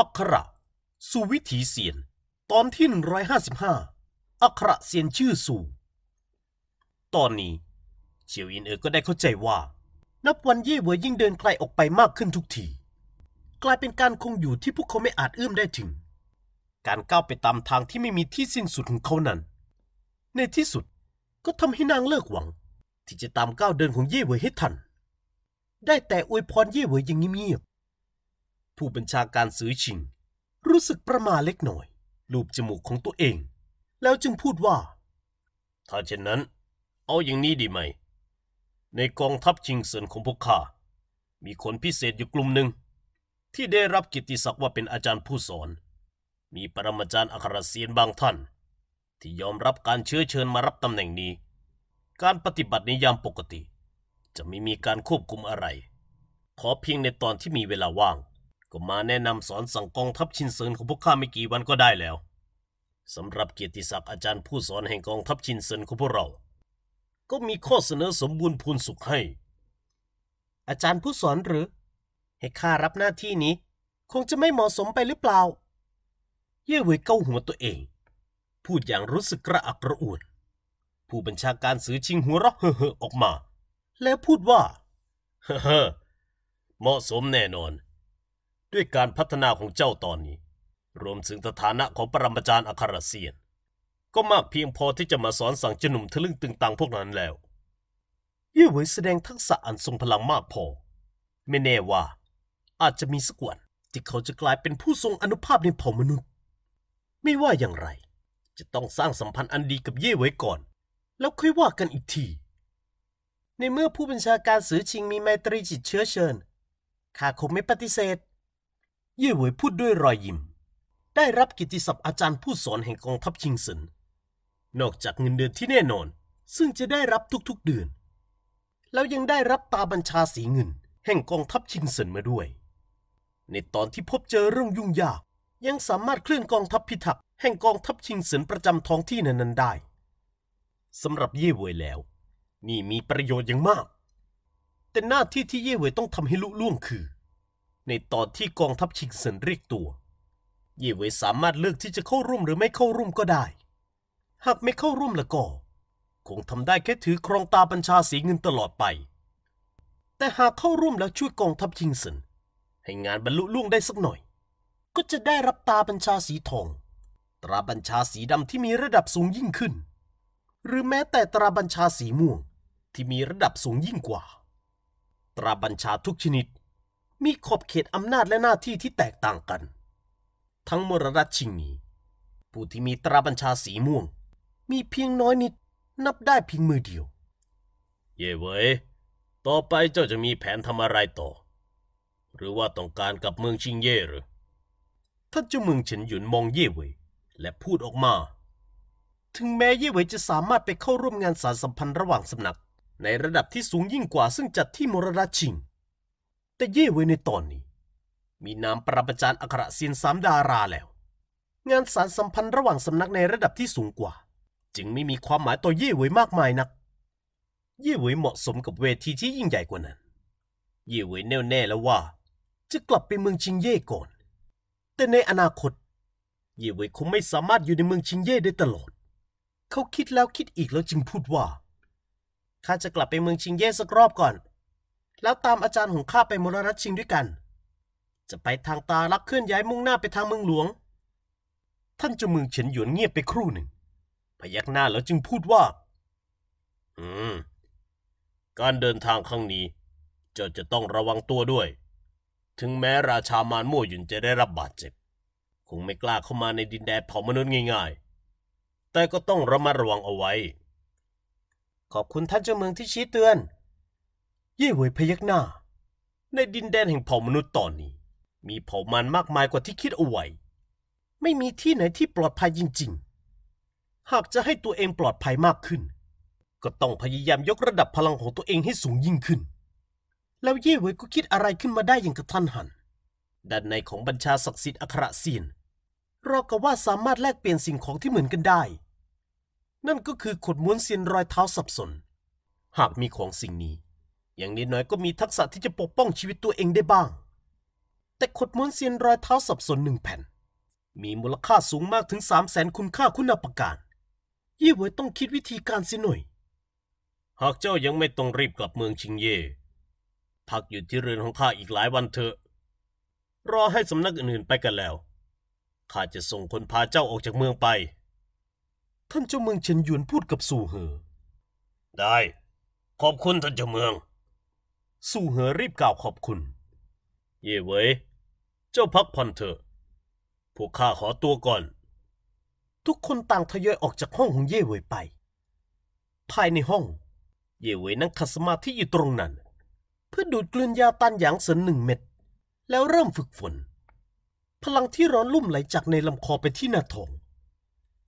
อักขระสู่วิถีเสียน ตอนที่ 155อักขระเสียนชื่อสู่ตอนนี้เชียวอินเอ๋อก็ได้เข้าใจว่า นับวันเย่เวยยิ่งเดินไกลออกไปมากขึ้นทุกที กลายเป็นการคงอยู่ที่พวกเขาไม่อาจเอื้อมได้ถึง การก้าวไปตามทางที่ไม่มีที่สิ้นสุดของเขานั้นในที่สุดก็ทำให้นางเลิกหวัง ที่จะตามก้าวเดินของเย่เวยให้ทันได้แต่อวยพรเย่เวยอย่างเงียบผู้บัญชาการซื้อชิง รู้สึกประมาเล็กหน่อย ลูบจมูกของตัวเอง แล้วจึงพูดว่า ถ้าเช่นนั้น เอาอย่างนี้ดีไหม ในกองทัพชิงเซินของพวกข้ามีคนพิเศษอยู่กลุ่มหนึ่ง ที่ได้รับกิตติศักดิ์ว่าเป็นอาจารย์ผู้สอน มีปรมาจารย์อัครเสียนบางท่าน ที่ยอมรับการเชื้อเชิญมารับตำแหน่งนี้ การปฏิบัติในยามปกติ จะไม่มีการควบคุมอะไร ขอเพียงในตอนที่มีเวลาว่างก็มาแนะนำสอนสั่งกองทัพชินเซินของพวกข้าไม่กี่วันก็ได้แล้วสำหรับเกียรติศักดิ์อาจารย์ผู้สอนแห่งกองทัพชินเซินของพวกเรา ก็มีข้อเสนอสมบูรณ์พูนสุขให้ อาจารย์ผู้สอนหรือ ให้ข้ารับหน้าที่นี้ คงจะไม่เหมาะสมไปหรือเปล่า เย่เว่ยเก้าหัวตัวเอง พูดอย่างรู้สึกกระอักกระอ่วนผู้บัญชาการสือชิงหัวเราะเฮ่อออกมา แล้วพูดว่าเฮ่อเหมาะสมแน่นอนด้วยการพัฒนาของเจ้าตอนนี้ รวมถึงสถานะของปรมาจารย์อัครเซียน ก็มากเพียงพอที่จะมาสอนสั่งจนุ่มทะลึ่งตึงตังพวกนั้นแล้ว เย่หวยแสดงทักษะอันทรงพลังมากพอ ไม่แน่ว่า อาจจะมีสักวันที่เขาจะกลายเป็นผู้ทรงอนุภาพในเผ่ามนุษย์ ไม่ว่าอย่างไร จะต้องสร้างสัมพันธ์อันดีกับเย่หวยก่อน แล้วค่อยว่ากันอีกที ในเมื่อผู้บัญชาการสือชิงมีไมตรีจิตเชื้อเชิญข้าคงไม่ปฏิเสธเย่เหวยพูดด้วยรอยยิ้ม ได้รับกิติศัพท์อาจารย์ผู้สอนแห่งกองทัพชิงสินนอกจากเงินเดือนที่แน่นอน ซึ่งจะได้รับทุกๆเดือนแล้วยังได้รับตาบัญชาสีเงิน แห่งกองทัพชิงสินมาด้วย ในตอนที่พบเจอเรื่องยุ่งยาก ยังสามารถเคลื่อนกองทัพพิทักษ์แห่งกองทัพชิงสินประจำท้องที่นั้นๆได้สำหรับเย่เหวยแล้วนี่มีประโยชน์อย่างมาก แต่หน้าที่ที่เย่เหวยต้องทำให้ลุล่วงคือในตอนที่กองทัพชิงเซินเรียกตัวยี่เวยสามารถเลือกที่จะเข้าร่วมหรือไม่เข้าร่วมก็ได้ หากไม่เข้าร่วมแล้วก็ คงทำได้แค่ถือครองตาบัญชาสีเงินตลอดไป แต่หากเข้าร่วมแล้วช่วยกองทัพชิงเซินให้งานบรรลุล่วงได้สักหน่อย ก็จะได้รับตาบัญชาสีทอง ตราบัญชาสีดำที่มีระดับสูงยิ่งขึ้น หรือแม้แต่ตราบัญชาสีม่วงที่มีระดับสูงยิ่งกว่า ตราบัญชาทุกชนิดมีขอบเขตอำนาจและหน้าที่ที่แตกต่างกัน ทั้งมรรัชชิงนีผู้ที่มีตราบัญชาสีม่วง มีเพียงน้อยนิดนับได้เพียงมือเดียว เย่เว้ยต่อไปเจ้าจะมีแผนทำอะไรต่อ หรือว่าต้องการกับเมืองชิงเย่หรือท่านเจ้าเมืองเฉินหยุนมองเย่เวยและพูดออกมา ถึงแม้เย่เวยจะสามารถไปเข้าร่วมงานสารสัมพันธ์ระหว่างสำนัก ในระดับที่สูงยิ่งกว่าซึ่งจัดที่มรรัชชิงแต่เย่เวยในตอนนี้ มีนามประประจานอัครศิลป์นสามดาราแล้ว งานสารสัมพันธ์ระหว่างสำนักในระดับที่สูงกว่า จึงไม่มีความหมายต่อเย่เวยมากมายนักเย่เวยเหมาะสมกับเวทีที่ยิ่งใหญ่กว่านั้นเย่เวยแน่วแน่แล้วว่า จะกลับไปเมืองชิงเย่ก่อน แต่ในอนาคตเย่เวยคงไม่สามารถอยู่ในเมืองชิงเย่ได้ตลอด เขาคิดแล้วคิดอีกแล้วจึงพูดว่าข้าจะกลับไปเมืองชิงเย่สักรอบก่อนแล้วตามอาจารย์ของข้าไปมรรัตชิงด้วยกัน จะไปทางตาลับเคลื่อนย้ายมุ่งหน้าไปทางเมืองหลวง ท่านเจ้าเมืองเฉินหยวนเงียบไปครู่หนึ่ง พยักหน้าแล้วจึงพูดว่า อืม การเดินทางครั้งนี้ เจ้าจะต้องระวังตัวด้วย ถึงแม้ราชามารมั่วหยุนจะได้รับบาดเจ็บ คงไม่กล้าเข้ามาในดินแดนเผ่ามนุษย์ง่ายๆ แต่ก็ต้องระมัดระวังเอาไว้ ขอบคุณท่านเจ้าเมืองที่ชี้เตือนเย่เวยพยักหน้า ในดินแดนแห่งเผ่ามนุษย์ตอนนี้ มีเผ่ามันมากมายกว่าที่คิดเอาไว้ ไม่มีที่ไหนที่ปลอดภัยจริงๆ หากจะให้ตัวเองปลอดภัยมากขึ้น ก็ต้องพยายามยกระดับพลังของตัวเองให้สูงยิ่งขึ้น แล้วเย่เวยก็คิดอะไรขึ้นมาได้อย่างกระทันหันด้านในของบัญชาศักดิ์สิทธิ์อัครเสีนรากับว่าสามารถแลกเปลี่ยนสิ่งของที่เหมือนกันได้ นั่นก็คือขดม้วนเซียนรอยเท้าสับสน หากมีของสิ่งนี้อย่างนิดหน่อยก็มีทักษะที่จะปกป้องชีวิตตัวเองได้บ้าง แต่ขดม้วนเซียนรอยเท้าสับสนหนึ่งแผ่น มีมูลค่าสูงมากถึงสามแสนคุณค่าคุณอประการ ยี่เวยต้องคิดวิธีการสิหน่อย หากเจ้ายังไม่ต้องรีบกลับเมืองชิงเย่ พักอยู่ที่เรือนของข้าอีกหลายวันเถอะ รอให้สำนักอื่นไปกันแล้ว ข้าจะส่งคนพาเจ้าออกจากเมืองไป ท่านเจ้าเมืองเฉินหยวนพูดกับสู่เหอ ได้ ขอบคุณท่านเจ้าเมืองสู่เหอรีบกล่าวขอบคุณ เย่เว้ยเจ้าพักผ่อนเถอะพวกข้าขอตัวก่อน ทุกคนต่างทยอยออกจากห้องของเย่เว่ยไป ภายในห้อง เย่เว่ยนั่งคัสมาที่อยู่ตรงนั้น เพื่อดูดกลืนยาตันหยางเสนหนึ่งเม็ดแล้วเริ่มฝึกฝน พลังที่ร้อนลุ่มไหลจากในลำคอไปที่หน้าท้อง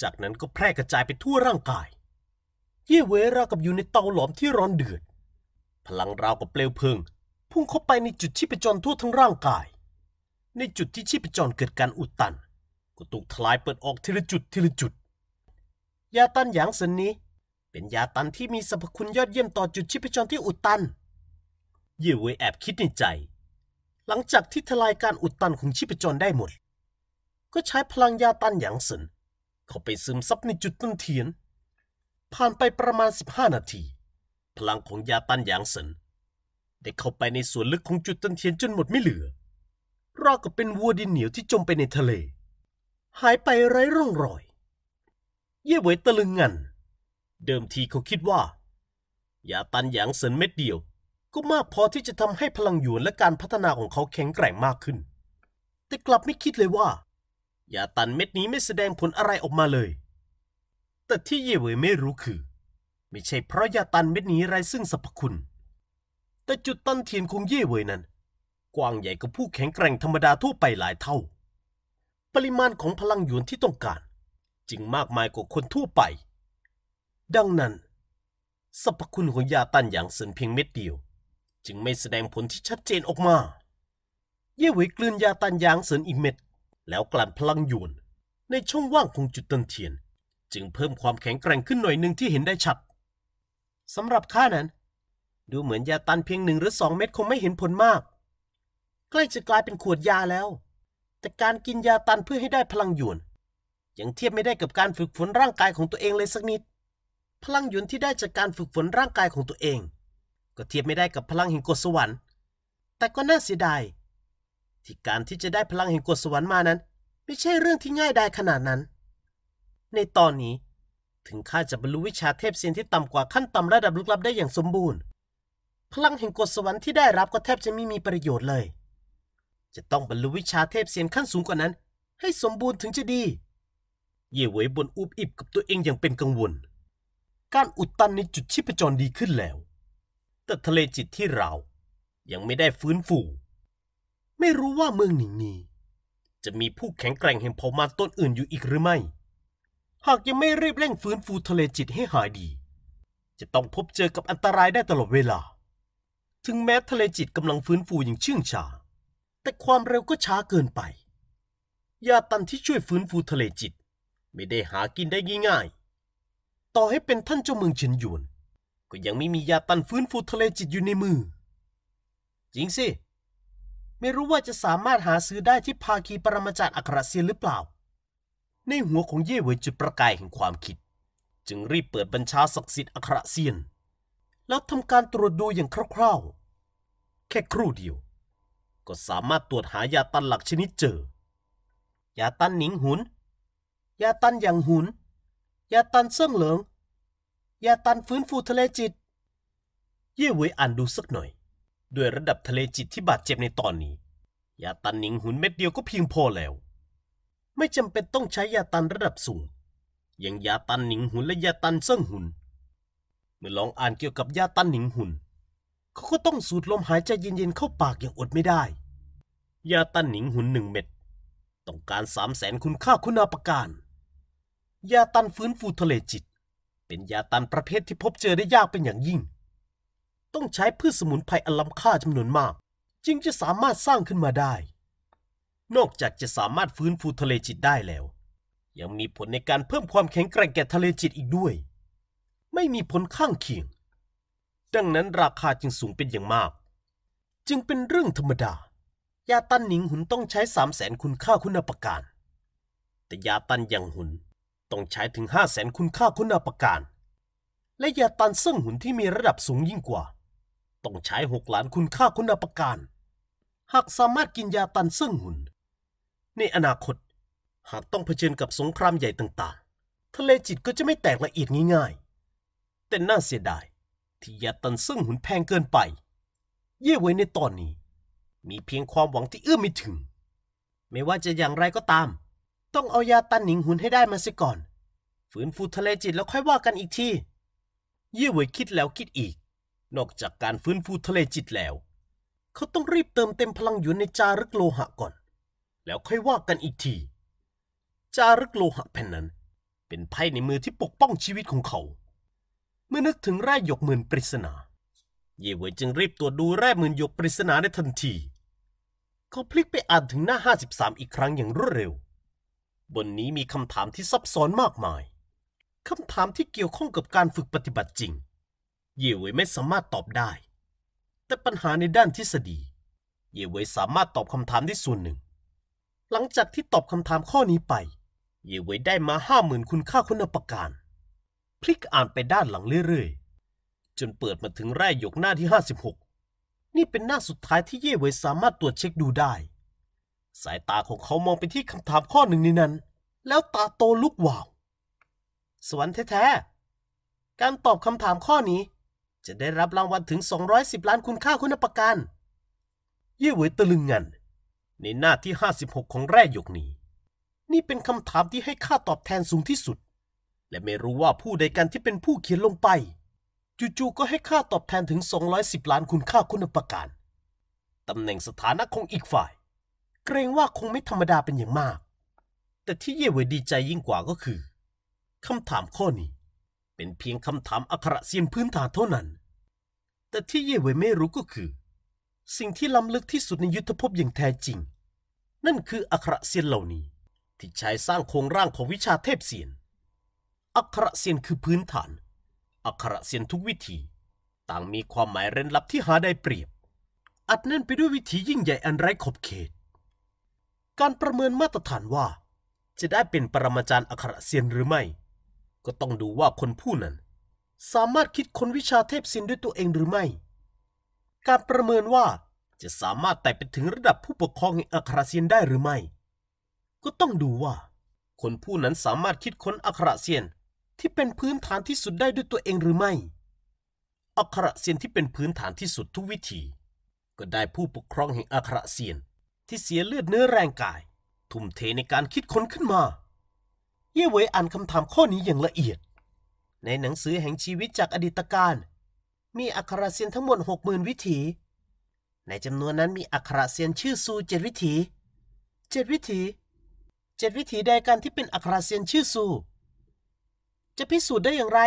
จากนั้นก็แพร่กระจายไปทั่วร่างกาย เย่เว่ยรากับอยู่ในเตาหลอมที่ร้อนเดือดพลังราวกับเปลวเพลิงพุ่งเข้าไปในจุดชีพจรทั่วทั้งร่างกาย ในจุดที่ชีพจรเกิดการอุดตัน ก็ถูกทลายเปิดออกทีละจุดทีละจุด ยาตันหยางสนนี้ เป็นยาตันที่มีสรรพคุณยอดเยี่ยมต่อจุดชีพจรที่อุดตันเย่เวยแอบคิดในใจ หลังจากที่ทลายการอุดตันของชีพจรได้หมด ก็ใช้พลังยาตันหยางสนเข้าไปซึมซับในจุดต้นเทียน ผ่านไปประมาณ 15 นาทีพลังของยาต้านหยางเซินได้เข้าไปในส่วนลึกของจุดตันเทียนจนหมดไม่เหลือราวกับเป็นวัวดินเหนียวที่จมไปในทะเล หายไปไร้ร่องรอย เย่เวยตะลึงงันเดิมทีเขาคิดว่ายาตันหยางเซินเม็ดเดียว ก็มากพอที่จะทำให้พลังหยวนและการพัฒนาของเขาแข็งแกร่งมากขึ้น แต่กลับไม่คิดเลยว่ายาตันเม็ดนี้ไม่แสดงผลอะไรออกมาเลย แต่ที่เย่เวยไม่รู้คือไม่ใช่เพราะยาตันเม็ดนี้ไร้ซึ่งสรรพคุณ แต่จุดตันเทียนคงเย่เวยนั้น กว้างใหญ่กว่าผู้แข็งแกร่งธรรมดาทั่วไปหลายเท่า ปริมาณของพลังหยวนที่ต้องการ จึงมากมายกว่าคนทั่วไป ดังนั้น สรรพคุณของยาตันอย่างเสินเพียงเม็ดเดียว จึงไม่แสดงผลที่ชัดเจนออกมา เย่เวยกลืนยาตันยางเสินอีกเม็ด แล้วกลั่นพลังหยวนในช่องว่างของจุดตันเทียน จึงเพิ่มความแข็งแกร่งขึ้นหน่อยหนึ่งที่เห็นได้ชัดสำหรับข้านั้น ดูเหมือนยาตันเพียงหนึ่งหรือสองเม็ดคงไม่เห็นผลมากใกล้จะกลายเป็นขวดยาแล้ว แต่การกินยาตันเพื่อให้ได้พลังหยวนยังเทียบไม่ได้กับการฝึกฝนร่างกายของตัวเองเลยสักนิด พลังหยวนที่ได้จากการฝึกฝนร่างกายของตัวเอง ก็เทียบไม่ได้กับพลังแห่งกฎสวรรค์ แต่ก็น่าเสียดาย ที่การที่จะได้พลังแห่งกฎสวรรค์มานั้น ไม่ใช่เรื่องที่ง่ายดายขนาดนั้น ในตอนนี้ถึงข้าจะบรรลุวิชาเทพเซียนที่ต่ำกว่าขั้นต่ำระดับลึกลับได้อย่างสมบูรณ์ พลังแห่งกฎสวรรค์ที่ได้รับก็แทบจะไม่มีประโยชน์เลย จะต้องบรรลุวิชาเทพเซียนขั้นสูงกว่านั้นให้สมบูรณ์ถึงจะดีเย่เวยบนอุบอิบกับตัวเองอย่างเป็นกังวล การอุดตันในจุดชีพจรดีขึ้นแล้ว แต่ทะเลจิตที่เรายังไม่ได้ฟื้นฟูไม่รู้ว่าเมืองหนิงนีจะมีผู้แข็งแกร่งแห่งเผ่ามาต้นอื่นอยู่อีกหรือไม่หากยังไม่รีบเร่งฟื้นฟูทะเลจิตให้หายดี จะต้องพบเจอกับอันตรายได้ตลอดเวลา ถึงแม้ทะเลจิตกำลังฟื้นฟูอย่างชื่นงชา แต่ความเร็วก็ช้าเกินไปยาตันที่ช่วยฟื้นฟูทะเลจิตไม่ได้หากินได้ง่ายๆต่อให้เป็นท่านเจ้าเมืองเฉินหยวนก็ยังไม่มียาตันฟื้นฟูทะเลจิตอยู่ในมือ จริงสิไม่รู้ว่าจะสามารถหาซื้อได้ที่ภาคีปรมาจารย์อัครเซียนหรือเปล่าในหัวของเย่เวยจุดประกายแห่งความคิด จึงรีบเปิดบัญชาศักดิ์สิทธิ์อัครเซียน แล้วทำการตรวจดูอย่างคร่าวๆแค่ครู่เดียว ก็สามารถตรวจหายาตันหลักชนิดเจอยาตันหนิงหุนยาตันยัางหุนยาตันเสื่องเหลิงยาตันฟื้นฟูทะเลจิต เย่เวยอ่านดูสักหน่อย ด้วยระดับทะเลจิตที่บาดเจ็บในตอนนี้ยาตันหนิงหุนเม็ดเดียวก็เพียงพอแล้วไม่จำเป็นต้องใช้ยาตันระดับสูง อย่างยาตันหนิงหุนและยาตันเซิงหุนเมื่อลองอ่านเกี่ยวกับ ยาตันหนิงหุนเขาก็ต้องสูดลมหายใจเย็นๆเข้าปากอย่างอดไม่ได้ ยาตันหนิงหุนหนึ่งเม็ด ต้องการสามแสนคุณค่าคุณาประการยาตันฟื้นฟูทะเลจิต เป็นยาตันประเภทที่พบเจอได้ยากเป็นอย่างยิ่ง ต้องใช้พืชสมุนไพรอันล้ำค่าจำนวนมากจึงจะสามารถสร้างขึ้นมาได้นอกจากจะสามารถฟื้นฟูทะเลจิตได้แล้ว ยังมีผลในการเพิ่มความแข็งแกร่งแก่ทะเลจิตอีกด้วย ไม่มีผลข้างเคียง ดังนั้นราคาจึงสูงเป็นอย่างมาก จึงเป็นเรื่องธรรมดา ยาตันหนิงหุนต้องใช้สามแสนคุณค่าคุณอปการ แต่ยาตันยังหุนต้องใช้ถึงห้าแสนคุณค่าคุณอปการ และยาตันเซิ่งหุนที่มีระดับสูงยิ่งกว่าต้องใช้หกล้านคุณค่าคุณอปการ หากสามารถกินยาตันซึ่งหุนในอนาคตหากต้องเผชิญกับสงครามใหญ่ต่างๆ ทะเลจิตก็จะไม่แตกละเอียดง่ายๆ แต่น่าเสียดาย ที่ยาตันซึ่งหุนแพงเกินไป เย่เวยในตอนนี้ มีเพียงความหวังที่เอื้อมไม่ถึง ไม่ว่าจะอย่างไรก็ตาม ต้องเอายาตันหนิงหุนให้ได้มาเสียก่อน ฝืนฟูทะเลจิตแล้วค่อยว่ากันอีกที เย่เวยคิดแล้วคิดอีก นอกจากการฟื้นฟูทะเลจิตแล้ว เขาต้องรีบเติมเต็มพลังอยู่ในจารึกโลหะก่อนแล้วค่อยว่ากันอีกที จารึกโลหะแผ่นนั้น เป็นไพ่ในมือที่ปกป้องชีวิตของเขา เมื่อนึกถึงแร่หยกหมื่นปริศนา เย่เวยจึงรีบตรวจดูแร่หมื่นหยกปริศนาในทันที เขาพลิกไปอ่านถึงหน้า 53 อีกครั้งอย่างรวดเร็ว บนนี้มีคำถามที่ซับซ้อนมากมาย คำถามที่เกี่ยวข้องกับการฝึกปฏิบัติจริง เย่เวยไม่สามารถตอบได้ แต่ปัญหาในด้านทฤษฎี เย่เวยสามารถตอบคำถามได้ส่วนหนึ่งหลังจากที่ตอบคำถามข้อนี้ไป เยเวยได้มาห้าหมื่นคุณค่าคุณประการพลิกอ่านไปด้านหลังเรื่อยๆจนเปิดมาถึงแร่หยกหน้าที่ห้าสิบหกนี่เป็นหน้าสุดท้ายที่เย่เวยสามารถตรวจเช็คดูได้ สายตาของเขามองไปที่คำถามข้อหนึ่งในนั้น แล้วตาโตลุกวาวสวรรค์แท้ๆการตอบคำถามข้อนี้ จะได้รับรางวัลถึง 210ล้านคุณค่าคุณประการเย่เวยตะลึงงันในหน้าที่ 56 ของแร่หยกนี้ นี่เป็นคำถามที่ให้ค่าตอบแทนสูงที่สุด และไม่รู้ว่าผู้ใดกันที่เป็นผู้เขียนลงไปจู่ๆก็ให้ค่าตอบแทนถึง 210 ล้านคุณค่าคุณประการตำแหน่งสถานะของอีกฝ่าย เกรงว่าคงไม่ธรรมดาเป็นอย่างมาก แต่ที่เย่เวดีใจยิ่งกว่าก็คือคำถามข้อนี้ เป็นเพียงคำถามอักขระเซียนพื้นฐานเท่านั้น แต่ที่เย่เวไม่รู้ก็คือสิ่งที่ล้ำลึกที่สุดในยุทธภพอย่างแท้จริง นั่นคืออัครเซียนเหล่านี้ที่ใช้สร้างโครงร่างของวิชาเทพเซียนอัครเซียนคือพื้นฐานอัครเซียนทุกวิธี ต่างมีความหมายเร้นลับที่หาได้เปรียบ อัดแน่นไปด้วยวิธียิ่งใหญ่อันไร้ขอบเขต การประเมินมาตรฐานว่า จะได้เป็นปรมาจารย์อัครเซียนหรือไม่ ก็ต้องดูว่าคนผู้นั้น สามารถคิดคนวิชาเทพเซียนด้วยตัวเองหรือไม่การประเมินว่าจะสามารถไต่ไปถึงระดับผู้ปกครองแห่งอัคราเซียนได้หรือไม่ ก็ต้องดูว่า คนผู้นั้นสามารถคิดค้นอัคราเซียนที่เป็นพื้นฐานที่สุดได้ด้วยตัวเองหรือไม่อัคราเซียนที่เป็นพื้นฐานที่สุดทุกวิธี ก็ได้ผู้ปกครองแห่งอัคราเซียน ที่เสียเลือดเนื้อแรงกาย ทุ่มเทในการคิดค้นขึ้นมา เย่เวยอ่านคำถามข้อนี้อย่างละเอียด ในหนังสือแห่งชีวิตจากอดีตการมีอักขระเซียนทั้งหมดหกหมื่นวิถี ในจำนวนนั้นมีอักขระเซียนชื่อซูเจ็ดวิถี เจ็ดวิถี เจ็ดวิถีใดกันที่เป็นอักขระเซียนชื่อซูจะพิสูจน์ได้อย่างไร